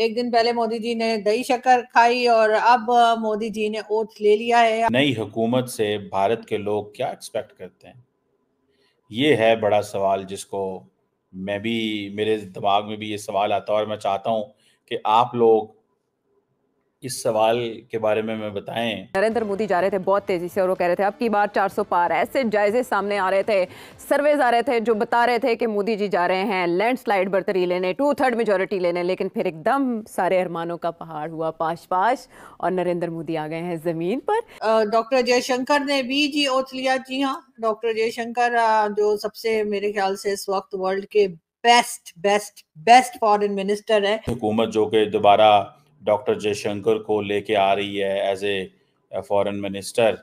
एक दिन पहले मोदी जी ने दही शक्कर खाई और अब मोदी जी ने ओथ ले लिया है नई हुकूमत से भारत के लोग क्या एक्सपेक्ट करते हैं ये है बड़ा सवाल जिसको मैं भी मेरे दिमाग में भी ये सवाल आता है और मैं चाहता हूँ कि आप लोग इस सवाल के बारे में मैं बताएं नरेंद्र मोदी जा रहे थे बहुत तेजी से और वो कह रहे थे अब की बार 400 पार ऐसे जायजे सामने आ रहे थे सर्वेज आ रहे थे जो बता रहे थे कि मोदी जी जा रहे हैं लैंडस्लाइड बर्तरी लेने टू थर्ड मेजोरिटी लेने लेकिन फिर एकदम सारे अरमानों का पहाड़ हुआ पाश पाश और नरेंद्र मोदी आ गए हैं जमीन पर डॉक्टर जयशंकर ने भी जी ओथ लिया जी हाँ डॉक्टर जयशंकर जो सबसे मेरे ख्याल से इस वक्त वर्ल्ड के best best best foreign minister है हुकूमत जो के दोबारा डॉक्टर जयशंकर को लेके आ रही है as a foreign minister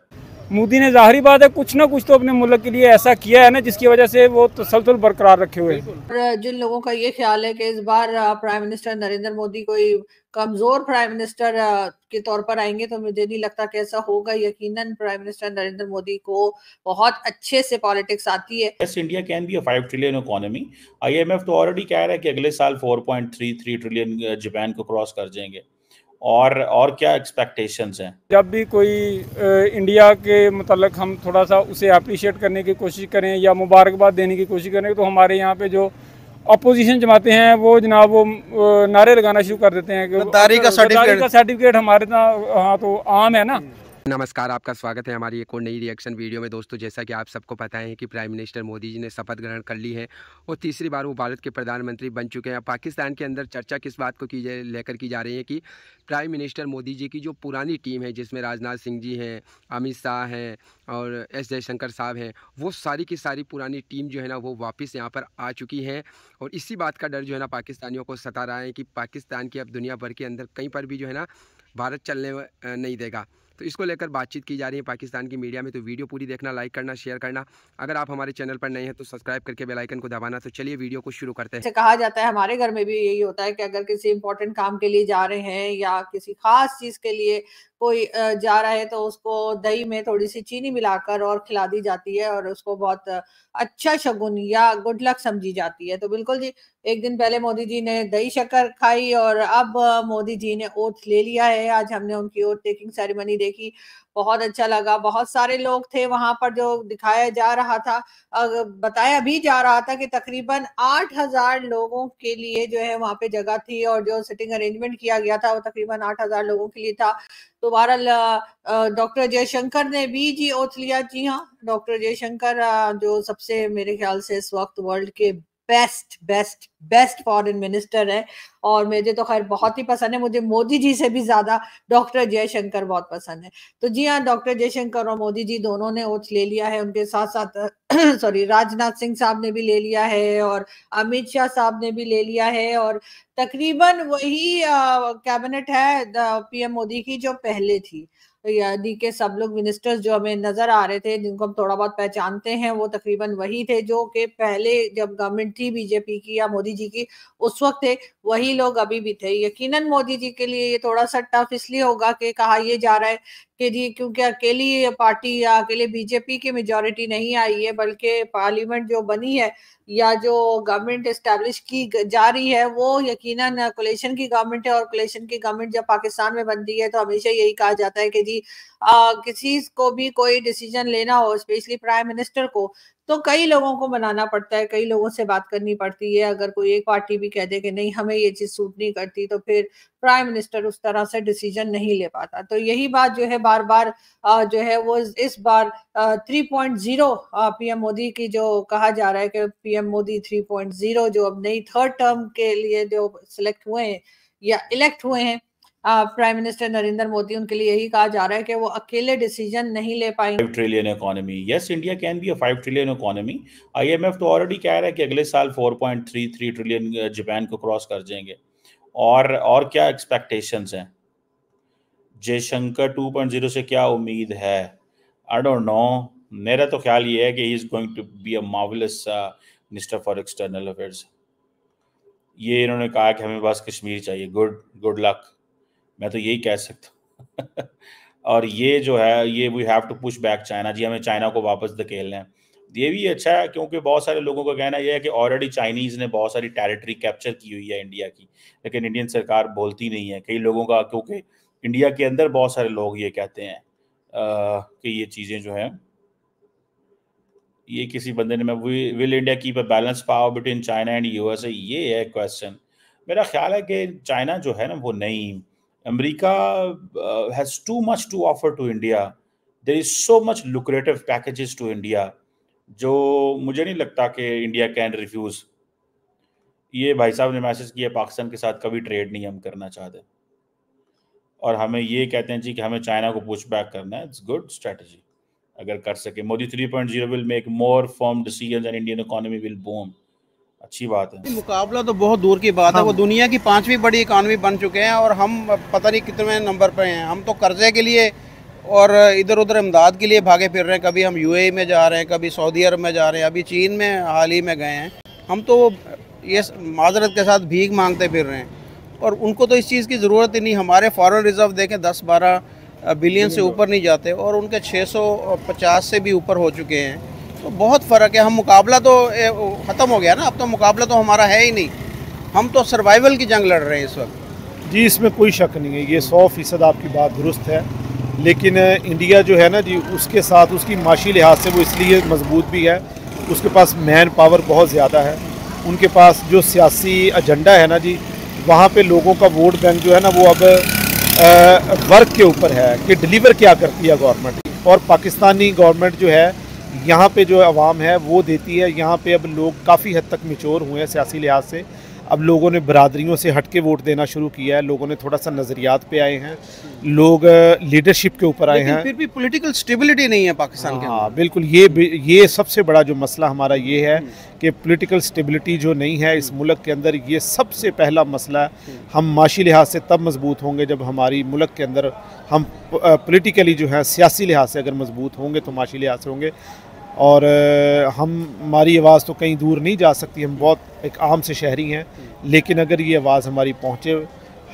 Modi ने जाहिर बात है कुछ ना कुछ तो अपने मुल्क के लिए ऐसा किया है ना जिसकी वजह से वो तसलसल बरकरार रखे हुए जिन लोगों का ये ख्याल है कि इस बार प्राइम मिनिस्टर नरेंद्र मोदी कोई कमजोर प्राइम मिनिस्टर के तौर पर आएंगे तो मुझे नहीं लगता कि ऐसा होगा यकीनन प्राइम मिनिस्टर नरेंद्र मोदी को बहुत अच्छे से पॉलिटिक्स आती है yes India can be a 5 trillion economy IMF तो ऑलरेडी कह रहा है कि अगले साल 4.33 ट्रिलियन जापान को क्रॉस कर जाएंगे और और क्या एक्सपेक्टेशंस हैं जब भी कोई इंडिया के मतलब हम थोड़ा सा उसे अप्रिशिएट करने की कोशिश करें या मुबारकबाद देने की कोशिश करें तो हमारे यहाँ पे जो अपोजिशन जमाते हैं वो जनाब वो नारे लगाना शुरू कर देते हैं तो का सर्टिफिकेट हमारे हाँ तो आम है ना नमस्कार आपका स्वागत है हमारी एक और नई रिएक्शन वीडियो में दोस्तों जैसा कि आप सबको पता है कि प्राइम मिनिस्टर मोदी जी ने शपथ ग्रहण कर ली है और तीसरी बार वो भारत के प्रधानमंत्री बन चुके हैं पाकिस्तान के अंदर चर्चा किस बात को की लेकर की जा रही है कि प्राइम मिनिस्टर मोदी जी की जो पुरानी टीम है जिसमें राजनाथ सिंह जी हैं अमित शाह हैं और एस जयशंकर साहब हैं वो सारी की सारी पुरानी टीम जो है ना वो वापस यहाँ पर आ चुकी है और इसी बात का डर जो है ना पाकिस्तानियों को सता रहा है कि पाकिस्तान की अब दुनिया भर के अंदर कहीं पर भी जो है ना भारत चलने नहीं देगा तो इसको लेकर बातचीत की जा रही है पाकिस्तान की मीडिया में तो वीडियो पूरी देखना लाइक करना शेयर करना अगर आप हमारे चैनल पर नए हैं तो सब्सक्राइब करके बेलाइकन को दबाना तो चलिए वीडियो को शुरू करते हैं कहा जाता है हमारे घर में भी यही होता है कि अगर किसी इंपॉर्टेंट काम के लिए जा रहे हैं या किसी खास चीज़ के लिए कोई जा रहा है तो उसको दही में थोड़ी सी चीनी मिलाकर और खिला दी जाती है और उसको बहुत अच्छा शगुन या गुड लक समझी जाती है तो बिल्कुल जी एक दिन पहले मोदी जी ने दही शक्कर खाई और अब मोदी जी ने ओथ ले लिया है आज हमने उनकी ओथ टेकिंग सेरेमनी देखी बहुत अच्छा लगा बहुत सारे लोग थे वहां पर जो दिखाया जा रहा था बताया भी जा रहा था कि तकरीबन आठ हजार लोगों के लिए जो है वहाँ पे जगह थी और जो सिटिंग अरेंजमेंट किया गया था वो तकरीबन आठ हजार लोगों के लिए था तो बहरल डॉक्टर जयशंकर ने भी जी ओथ लिया जी हाँ डॉक्टर जयशंकर जो सबसे मेरे ख्याल से इस वक्त वर्ल्ड के best best best foreign minister है और मुझे तो खैर बहुत ही पसंद है मुझे मोदी जी से भी ज्यादा डॉक्टर जयशंकर बहुत पसंद है तो जी हाँ डॉक्टर जयशंकर और मोदी जी दोनों ने ओथ ले लिया है उनके साथ साथ सॉरी राजनाथ सिंह साहब ने भी ले लिया है और अमित शाह साहब ने भी ले लिया है और तकरीबन वही कैबिनेट है पीएम मोदी की जो पहले थी यानी कि सब लोग मिनिस्टर्स जो हमें नजर आ रहे थे जिनको हम थोड़ा बहुत पहचानते हैं वो तकरीबन वही थे जो कि पहले जब गवर्नमेंट थी बीजेपी की या मोदी जी की उस वक्त थे वही लोग अभी भी थे यकीनन मोदी जी के लिए ये थोड़ा सा टफ इसलिए होगा कि कहा ये जा रहा है कि जी क्योंकि अकेली पार्टी या अकेले बीजेपी की मेजोरिटी नहीं आई है बल्कि पार्लियामेंट जो बनी है या जो गवर्नमेंट इस्टेब्लिश की जा रही है वो यकीनन कोलेशन की गवर्नमेंट है और कुलेशन की गवर्नमेंट जब पाकिस्तान में बनती है तो हमेशा यही कहा जाता है कि जी किसी को भी कोई डिसीजन लेना हो स्पेशली प्राइम मिनिस्टर को तो कई लोगों को मनाना पड़ता है कई लोगों से बात करनी पड़ती है अगर कोई एक पार्टी भी कह दे कि नहीं हमें ये चीज सूट नहीं करती तो फिर प्राइम मिनिस्टर उस तरह से डिसीजन नहीं ले पाता तो यही बात जो है बार बार जो है वो इस बार three point zero PM Modi की जो कहा जा रहा है कि PM Modi three point zero जो अब नई थर्ड टर्म के लिए जो सिलेक्ट हुए हैं या इलेक्ट हुए हैं प्राइम मिनिस्टर नरेंद्र मोदी उनके लिए यही कहा जा रहा है कि वो अकेले डिसीजन नहीं ले पाएंगे five trillion economy yes India can be a five trillion economy IMF तो ऑलरेडी कह रहा है कि अगले साल 4.33 ट्रिलियन जापान को क्रॉस कर जाएंगे और और क्या एक्सपेक्टेशंस हैं जयशंकर 2.0 से क्या उम्मीद है आई डोंट नो मेरा तो ख्याल ये है कि he is going to be a marvellous minister for external affairs ये इन्होंने कहा कि हमें बस कश्मीर चाहिए गुड गुड लक मैं तो यही कह सकता हूँ और ये जो है ये we have to push back China जी हमें चाइना को वापस धकेलना है ये भी अच्छा है क्योंकि बहुत सारे लोगों का कहना यह है कि ऑलरेडी चाइनीज़ ने बहुत सारी टेरिटरी कैप्चर की हुई है इंडिया की लेकिन इंडियन सरकार बोलती नहीं है कई लोगों का क्योंकि इंडिया के अंदर बहुत सारे लोग ये कहते हैं कि ये चीज़ें जो है ये किसी बंदे ने मैं will India keep a balance power between China and USA ये है क्वेश्चन मेरा ख्याल है कि चाइना जो है ना वो नहीं America uh, has too much to offer to India. There is so much lucrative packages to जो मुझे नहीं लगता कि इंडिया कैन रिफ्यूज ये भाई साहब ने मैसेज किया पाकिस्तान के साथ कभी ट्रेड नहीं हम करना चाहते और हमें ये कहते हैं जी कि हमें चाइना को पुश बैक करना है इट्स गुड स्ट्रेटजी अगर कर सके Modi 3.0 will make more firm decision and Indian economy will boom अच्छी बात है मुकाबला तो बहुत दूर की बात हाँ। है वो दुनिया की पांचवी बड़ी इकानमी बन चुके हैं और हम पता नहीं कितने नंबर पर हैं हम तो कर्जे के लिए और इधर उधर इमदाद के लिए भागे फिर रहे हैं कभी हम यूएई में जा रहे हैं कभी सऊदी अरब में जा रहे हैं अभी चीन में हाल ही में गए हैं हम तो ये माजरत के साथ भीख मांगते फिर रहे हैं और उनको तो इस चीज़ की ज़रूरत ही नहीं हमारे फॉरन रिज़र्व देखें दस बारह बिलियन से ऊपर नहीं जाते और उनके छः से भी ऊपर हो चुके हैं तो बहुत फ़र्क है हम मुकाबला तो ख़त्म हो गया ना अब तो मुकाबला तो हमारा है ही नहीं हम तो सर्वाइवल की जंग लड़ रहे हैं इस वक्त जी इसमें कोई शक नहीं है ये सौ फ़ीसद आपकी बात दुरुस्त है लेकिन इंडिया जो है ना जी उसके साथ उसकी माशी लिहाज से वो इसलिए मजबूत भी है उसके पास मैन पावर बहुत ज़्यादा है उनके पास जो सियासी एजेंडा है ना जी वहाँ पे लोगों का वोट बैंक जो है ना वो अब आ, वर्क के ऊपर है कि डिलीवर क्या करती है गवर्नमेंट और पाकिस्तानी गवर्नमेंट जो है यहाँ पे जो आवाम है वो देती है यहाँ पे अब लोग काफ़ी हद तक मिचोर हुए हैं सियासी लिहाज से अब लोगों ने बरदरीों से हट के वोट देना शुरू किया है लोगों ने थोड़ा सा नज़रियात पे आए हैं लोग लीडरशिप के ऊपर आए हैं फिर भी पॉलिटिकल स्टेबिलिटी नहीं है पाकिस्तान के हाँ बिल्कुल ये ये सबसे बड़ा जो मसला हमारा ये है कि पॉलिटिकल स्टेबिलिटी जो नहीं है इस मुल्क के अंदर ये सबसे पहला मसला हम माशी लिहाज से तब मजबूत होंगे जब हमारी मुल्क के अंदर हम पोलिटिकली जो है सियासी लिहाज से अगर मजबूत होंगे तो माशी लिहाज से होंगे और हम हमारी आवाज़ तो कहीं दूर नहीं जा सकती हम बहुत एक आम से शहरी हैं लेकिन अगर ये आवाज़ हमारी पहुँचे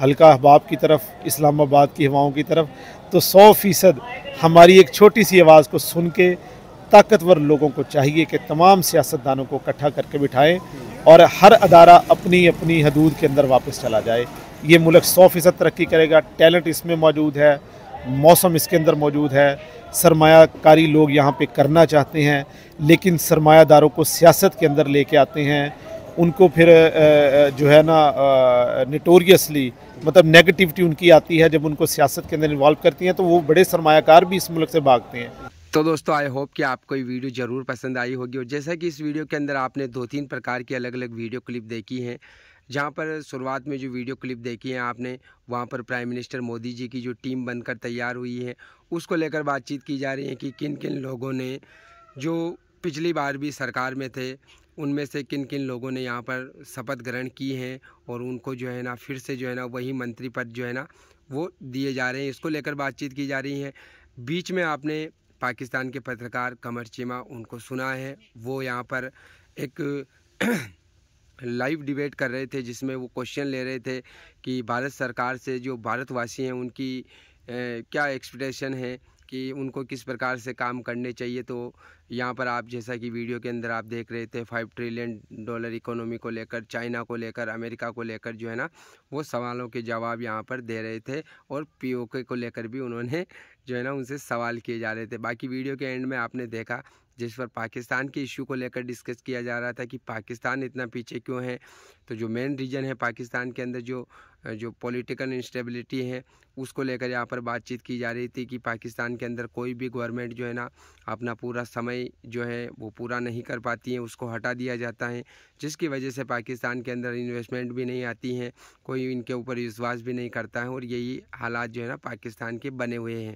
हल्का अहबाब की तरफ इस्लामाबाद की हवाओं की तरफ तो सौ फ़ीसद हमारी एक छोटी सी आवाज़ को सुन के ताकतवर लोगों को चाहिए कि तमाम सियासतदानों को इकट्ठा करके बिठाएं और हर अदारा अपनी अपनी हदूद के अंदर वापस चला जाए ये मुल्क सौ फ़ीसद तरक्की करेगा टैलेंट इसमें मौजूद है मौसम इसके अंदर मौजूद है सरमाकारी लोग यहाँ पे करना चाहते हैं लेकिन सरमायादारों को सियासत के अंदर लेके आते हैं उनको फिर जो है ना निटोरियसली मतलब नेगेटिविटी उनकी आती है जब उनको सियासत के अंदर इन्वॉल्व करती हैं तो वो बड़े सरमायाकार भी इस मुल्क से भागते हैं तो दोस्तों आई होप कि आपको ये वीडियो ज़रूर पसंद आई होगी और जैसा कि इस वीडियो के अंदर आपने दो तीन प्रकार की अलग अलग वीडियो क्लिप देखी हैं जहाँ पर शुरुआत में जो वीडियो क्लिप देखी है आपने वहाँ पर प्राइम मिनिस्टर मोदी जी की जो टीम बनकर तैयार हुई है उसको लेकर बातचीत की जा रही है कि किन किन लोगों ने जो पिछली बार भी सरकार में थे उनमें से किन किन लोगों ने यहाँ पर शपथ ग्रहण की है और उनको जो है ना फिर से जो है ना वही मंत्री पद जो है ना वो दिए जा रहे हैं इसको लेकर बातचीत की जा रही है बीच में आपने पाकिस्तान के पत्रकार कमर चीमा उनको सुना है वो यहाँ पर एक लाइव डिबेट कर रहे थे जिसमें वो क्वेश्चन ले रहे थे कि भारत सरकार से जो भारतवासी हैं उनकी ए, क्या एक्सपेक्टेशन है कि उनको किस प्रकार से काम करने चाहिए तो यहाँ पर आप जैसा कि वीडियो के अंदर आप देख रहे थे फाइव ट्रिलियन डॉलर इकोनॉमी को लेकर चाइना को लेकर अमेरिका को लेकर जो है ना वो सवालों के जवाब यहाँ पर दे रहे थे और पीओके को लेकर भी उन्होंने जो है ना उनसे सवाल किए जा रहे थे बाकी वीडियो के एंड में आपने देखा जिस पर पाकिस्तान के इशू को लेकर डिस्कस किया जा रहा था कि पाकिस्तान इतना पीछे क्यों है तो जो मेन रीजन है पाकिस्तान के अंदर जो जो पॉलिटिकल इंस्टेबिलिटी है उसको लेकर यहाँ पर बातचीत की जा रही थी कि पाकिस्तान के अंदर कोई भी गवर्नमेंट जो है ना अपना पूरा समय जो है वो पूरा नहीं कर पाती है उसको हटा दिया जाता है जिसकी वजह से पाकिस्तान के अंदर इन्वेस्टमेंट भी नहीं आती है कोई इनके ऊपर विश्वास भी नहीं करता है और यही हालात जो है ना पाकिस्तान के बने हुए हैं